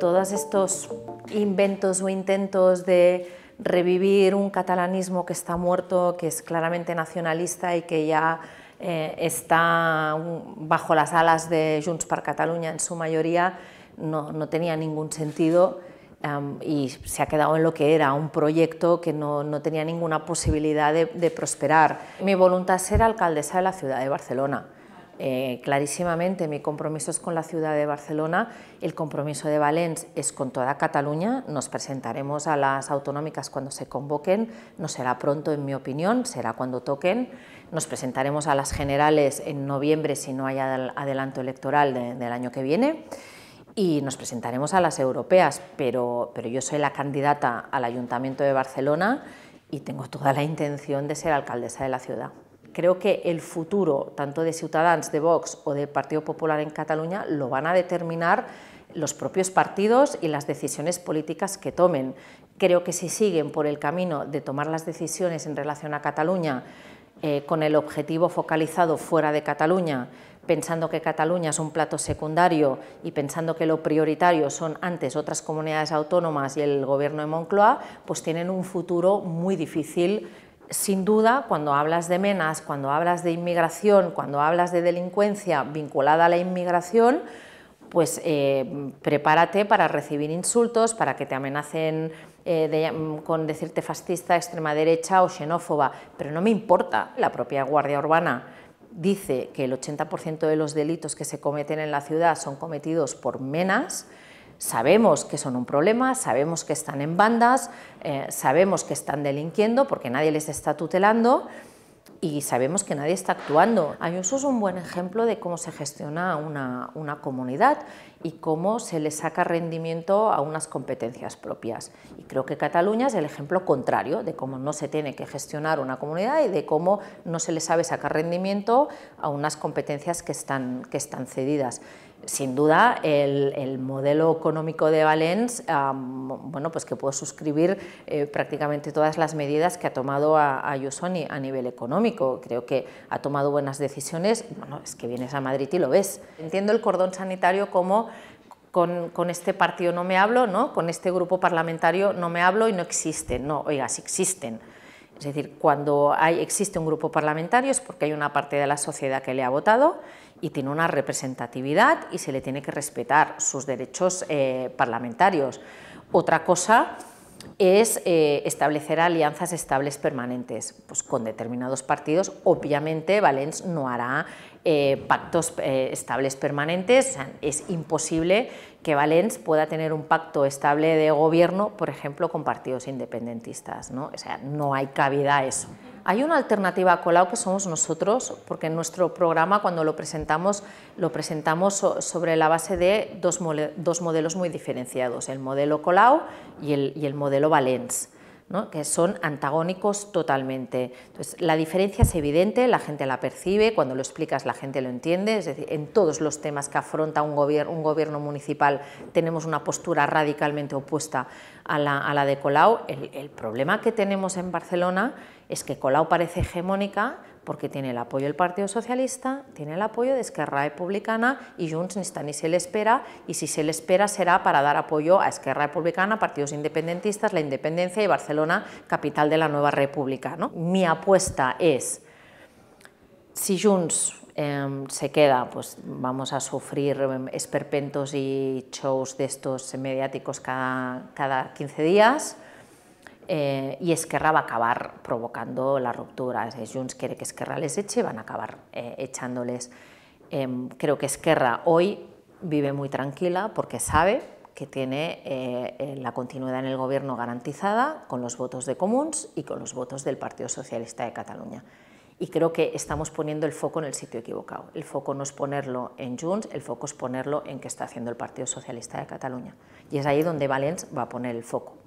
todos estos inventos o intentos de revivir un catalanismo que está muerto, que es claramente nacionalista y que ya eh, está bajo las alas de Junts per Catalunya en su mayoría, no, tenía ningún sentido y se ha quedado en lo que era, un proyecto que no, tenía ninguna posibilidad de, de prosperar. Mi voluntad es ser alcaldesa de la ciudad de Barcelona. Eh, clarísimamente mi compromiso es con la ciudad de Barcelona, el compromiso de Valencia es con toda Cataluña, nos presentaremos a las autonómicas cuando se convoquen, no será pronto en mi opinión, será cuando toquen, nos presentaremos a las generales en noviembre si no hay adelanto electoral del año que viene y nos presentaremos a las europeas, pero yo soy la candidata al Ayuntamiento de Barcelona y tengo toda la intención de ser alcaldesa de la ciudad creo que el futuro, tanto de Ciudadanos, de Vox o del Partido Popular en Cataluña, lo van a determinar los propios partidos y las decisiones políticas que tomen. Creo que si siguen por el camino de tomar las decisiones en relación a Cataluña eh, con el objetivo focalizado fuera de Cataluña, pensando que Cataluña es un plato secundario y pensando que lo prioritario son antes otras comunidades autónomas y el gobierno de Moncloa, pues tienen un futuro muy difícil sin duda, cuando hablas de menas, cuando hablas de inmigración, cuando hablas de delincuencia vinculada a la inmigración, pues eh, prepárate para recibir insultos, para que te amenacen eh, mm, con decirte fascista, extrema derecha o xenófoba. Pero no me importa, la propia Guardia Urbana dice que el 80% de los delitos que se cometen en la ciudad son cometidos por menas, Sabemos que son un problema, sabemos que están en bandas, eh, sabemos que están delinquiendo porque nadie les está tutelando, y sabemos que nadie está actuando. Ayuso es un buen ejemplo de cómo se gestiona una, una comunidad y cómo se le saca rendimiento a unas competencias propias. Y creo que Cataluña es el ejemplo contrario de cómo no se tiene que gestionar una comunidad y de cómo no se le sabe sacar rendimiento a unas competencias que están, que están cedidas. Sin duda, el, el modelo económico de Valens, bueno, pues que puedo suscribir eh, prácticamente todas las medidas que ha tomado a, Ayuso a nivel económico creo que ha tomado buenas decisiones, bueno, es que vienes a Madrid y lo ves. Entiendo el cordón sanitario como con, con, este partido no me hablo, ¿no? con este grupo parlamentario no me hablo y no existen. No, oiga, si existen. Es decir, cuando hay, existe un grupo parlamentario es porque hay una parte de la sociedad que le ha votado y tiene una representatividad y se le tiene que respetar sus derechos eh, parlamentarios. Otra cosa es eh, establecer alianzas estables permanentes pues, con determinados partidos. Obviamente Valens no hará eh, pactos eh, estables permanentes, es imposible que Valens pueda tener un pacto estable de gobierno, por ejemplo, con partidos independentistas. No, o sea, no hay cabida a eso. Hay una alternativa a Colau que somos nosotros, porque en nuestro programa cuando lo presentamos, lo presentamos sobre la base de dos, modelos muy diferenciados, el modelo Colau y el, y el modelo Valens que son antagónicos totalmente. Entonces, la diferencia es evidente, la gente la percibe, cuando lo explicas la gente lo entiende, es decir, en todos los temas que afronta un gobierno, municipal tenemos una postura radicalmente opuesta a la, a de Colau. El, el problema que tenemos en Barcelona es que Colau parece hegemónica, porque tiene el apoyo del Partido Socialista, tiene el apoyo de Esquerra Republicana y Junts ni está ni se le espera, y si se le espera será para dar apoyo a Esquerra Republicana, partidos independentistas, la independencia y Barcelona, capital de la nueva república. ¿no? Mi apuesta es, si Junts em, se queda, pues vamos a sufrir em, esperpentos y shows de estos mediáticos cada 15 días, eh, y Esquerra va a acabar provocando la ruptura. Si Junts quiere que Esquerra les eche, van a acabar eh, echándoles. Em, creo que Esquerra hoy vive muy tranquila porque sabe que tiene eh, la continuidad en el gobierno garantizada con los votos de Comuns y con los votos del Partido Socialista de Cataluña. Y creo que estamos poniendo el foco en el sitio equivocado. El foco no es ponerlo en Junts, el foco es ponerlo en qué está haciendo el Partido Socialista de Cataluña. Y es ahí donde Valens va a poner el foco.